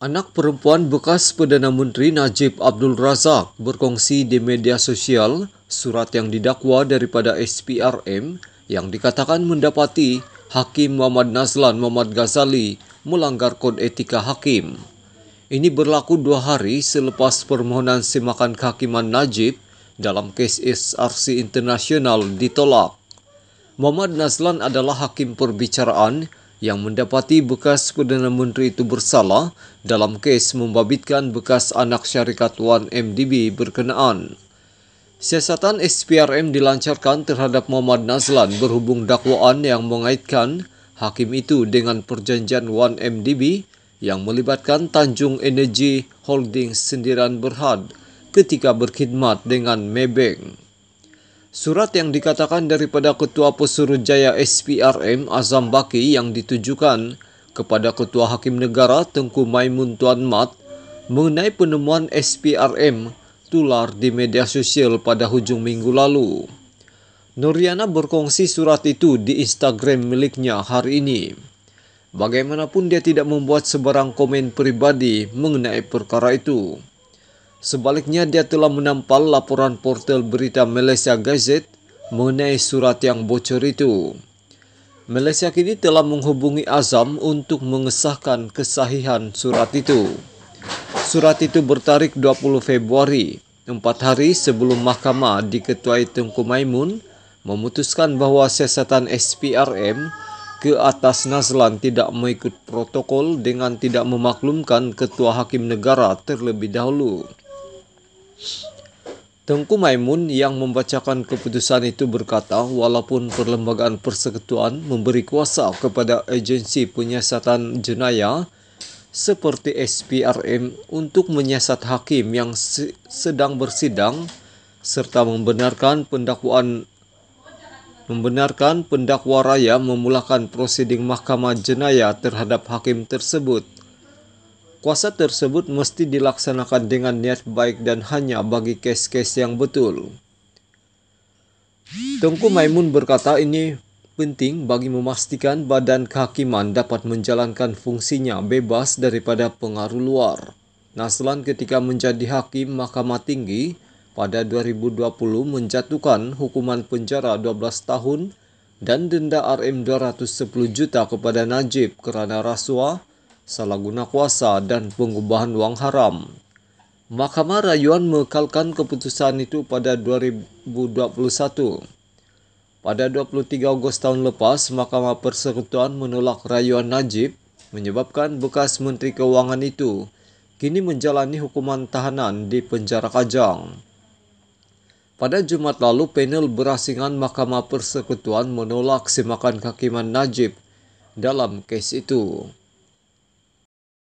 Anak perempuan bekas Perdana Menteri Najib Abdul Razak berkongsi di media sosial surat yang didakwa daripada SPRM yang dikatakan mendapati Hakim Muhammad Nazlan Muhammad Ghazali melanggar kode etika hakim. Ini berlaku dua hari selepas permohonan semakan kehakiman Najib dalam kes SRC Internasional ditolak. Muhammad Nazlan adalah hakim perbicaraan yang mendapati bekas Perdana Menteri itu bersalah dalam kes membabitkan bekas anak syarikat 1MDB berkenaan. Siasatan SPRM dilancarkan terhadap Muhammad Nazlan berhubung dakwaan yang mengaitkan hakim itu dengan perjanjian 1MDB yang melibatkan Tanjung Energy Holdings Sendiran Berhad ketika berkhidmat dengan Maybank. Surat yang dikatakan daripada Ketua Pesuruh Jaya SPRM Azam Baki yang ditujukan kepada Ketua Hakim Negara Tengku Maimun Tuan Mat mengenai penemuan SPRM tular di media sosial pada hujung minggu lalu. Nuriana berkongsi surat itu di Instagram miliknya hari ini. Bagaimanapun dia tidak membuat sebarang komen pribadi mengenai perkara itu. Sebaliknya dia telah menampal laporan portal berita Malaysia Gazette mengenai surat yang bocor itu. Malaysia kini telah menghubungi Azam untuk mengesahkan kesahihan surat itu. Surat itu bertarik 20 Februari, empat hari sebelum mahkamah diketuai Tengku Maimun memutuskan bahwa siasatan SPRM ke atas Nazlan tidak mengikut protokol dengan tidak memaklumkan ketua hakim negara terlebih dahulu. Tengku Maimun yang membacakan keputusan itu berkata, walaupun Perlembagaan Persekutuan memberi kuasa kepada agensi penyiasatan jenayah seperti SPRM untuk menyiasat hakim yang sedang bersidang serta membenarkan pendakwaan membenarkan pendakwa raya memulakan prosiding mahkamah jenayah terhadap hakim tersebut Kuasa tersebut mesti dilaksanakan dengan niat baik dan hanya bagi kes-kes yang betul. Tengku Maimun berkata ini penting bagi memastikan badan kehakiman dapat menjalankan fungsinya bebas daripada pengaruh luar. Naslan ketika menjadi hakim Mahkamah Tinggi pada 2020 menjatuhkan hukuman penjara 12 tahun dan denda RM 210 juta kepada Najib kerana rasuah salah guna kuasa, dan pengubahan wang haram. Mahkamah Rayuan mengekalkan keputusan itu pada 2021. Pada 23 Ogos tahun lepas, Mahkamah Persekutuan menolak rayuan Najib menyebabkan bekas Menteri Keuangan itu kini menjalani hukuman tahanan di penjara Kajang. Pada Jumat lalu, panel berasingan Mahkamah Persekutuan menolak semakan hakiman Najib dalam kes itu.